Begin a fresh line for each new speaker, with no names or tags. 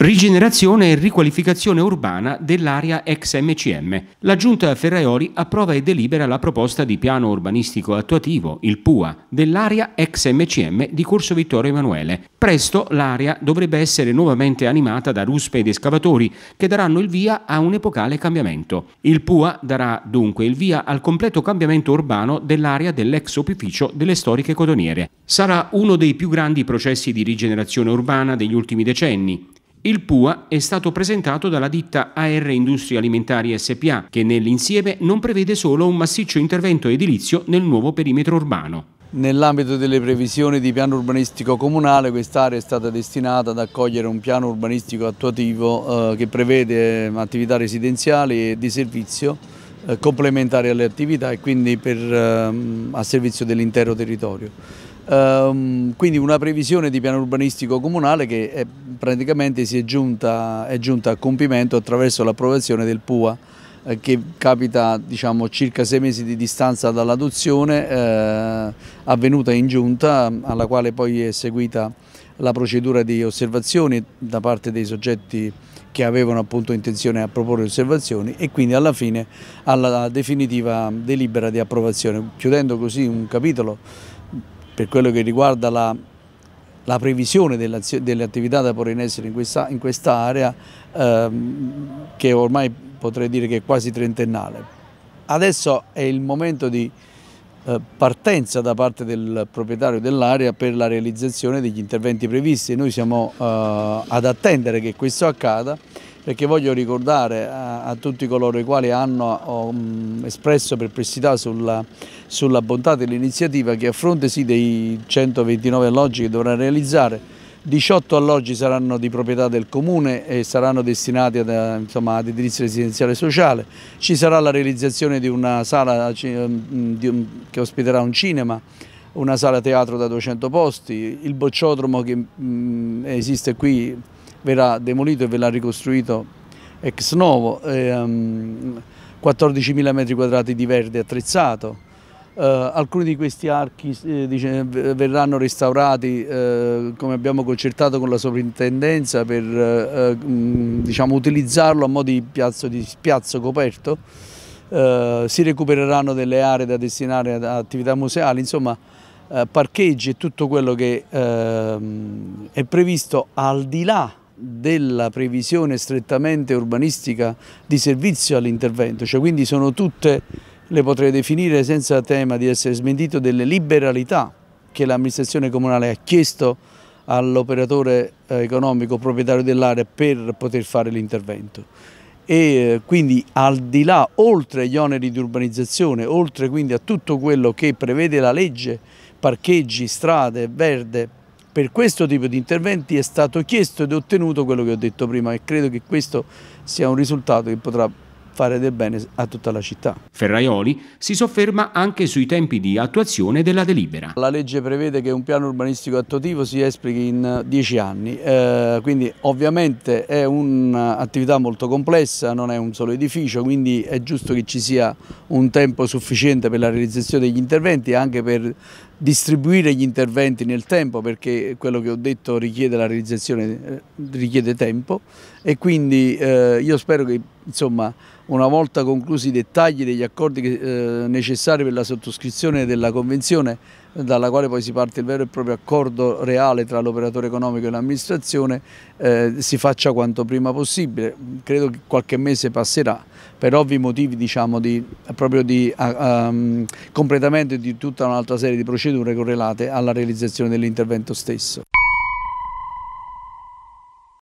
Rigenerazione e riqualificazione urbana dell'area ex MCM. La Giunta Ferraioli approva e delibera la proposta di piano urbanistico attuativo, il PUA, dell'area ex MCM di Corso Vittorio Emanuele. Presto l'area dovrebbe essere nuovamente animata da ruspe ed escavatori che daranno il via a un epocale cambiamento. Il PUA darà dunque il via al completo cambiamento urbano dell'area dell'ex opificio delle storiche codoniere. Sarà uno dei più grandi processi di rigenerazione urbana degli ultimi decenni il PUA è stato presentato dalla ditta AR Industrie Alimentari SPA, che nell'insieme non prevede solo un massiccio intervento edilizio nel nuovo perimetro urbano. Nell'ambito delle previsioni di piano urbanistico comunale
quest'area è stata destinata ad accogliere un piano urbanistico attuativo eh, che prevede eh, attività residenziali e di servizio eh, complementari alle attività e quindi per, eh, a servizio dell'intero territorio. Um, quindi una previsione di piano urbanistico comunale che è, eh, praticamente si è giunta, è giunta, a compimento attraverso l'approvazione del PUA eh, che capita diciamo, circa sei mesi di distanza dall'adozione eh, avvenuta in giunta alla quale poi è seguita la procedura di osservazioni da parte dei soggetti che avevano appunto intenzione a proporre osservazioni e quindi alla fine alla definitiva delibera di approvazione chiudendo così un capitolo per quello che riguarda la, la previsione delle, delle, attività da porre in essere in quest'area quest ehm, che ormai potrei dire che è quasi trentennale. Adesso è il momento di eh, partenza da parte del proprietario dell'area per la realizzazione degli interventi previsti e noi siamo eh, ad attendere che questo accada perché voglio ricordare a, a tutti coloro i quali hanno um, espresso perplessità sulla, sulla bontà dell'iniziativa che a fronte sì dei 129 alloggi che dovrà realizzare 18 alloggi saranno di proprietà del comune e saranno destinati ad, eh, insomma, ad edilizia residenziale sociale, ci sarà la realizzazione di una sala mm, che ospiterà un cinema, una sala teatro da 200 posti, il bocciodromo che mm, esiste qui verrà demolito e verrà ricostruito ex novo, ehm, 14.000 metri quadrati di verde attrezzato, eh, alcuni di questi archi eh, dice, verranno restaurati eh, come abbiamo concertato con la sovrintendenza per eh, eh, mm, diciamo, utilizzarlo a mo' di piazzo, di spiazzo coperto, eh, si recupereranno delle aree da destinare ad attività museali, insomma parcheggi e tutto quello che ehm, è previsto al di là della previsione strettamente urbanistica di servizio all'intervento, cioè quindi sono tutte, le potrei definire senza tema di essere smentito, delle liberalità che l'amministrazione comunale ha chiesto all'operatore eh, economico proprietario dell'area per poter fare l'intervento e eh, quindi al di là, oltre agli oneri di urbanizzazione, oltre quindi a tutto quello che prevede la legge, parcheggi, strade, verde, per questo tipo di interventi è stato chiesto ed ottenuto quello che ho detto prima e credo che questo sia un risultato che potrà fare del bene a tutta la città.
Ferraioli si sofferma anche sui tempi di attuazione della delibera.
La legge prevede che un piano urbanistico attuativo si esplichi in dieci anni, eh, quindi ovviamente è un'attività molto complessa, non è un solo edificio, quindi è giusto che ci sia un tempo sufficiente per la realizzazione degli interventi e anche per distribuire gli interventi nel tempo perché quello che ho detto richiede la realizzazione, eh, richiede tempo e quindi eh, io spero che Insomma, una volta conclusi i dettagli degli accordi che, eh, necessari per la sottoscrizione della convenzione, dalla quale poi si parte il vero e proprio accordo reale tra l'operatore economico e l'amministrazione, eh, si faccia quanto prima possibile. Credo che qualche mese passerà, per ovvi motivi diciamo, di, proprio di um, completamento di tutta un'altra serie di procedure correlate alla realizzazione dell'intervento stesso.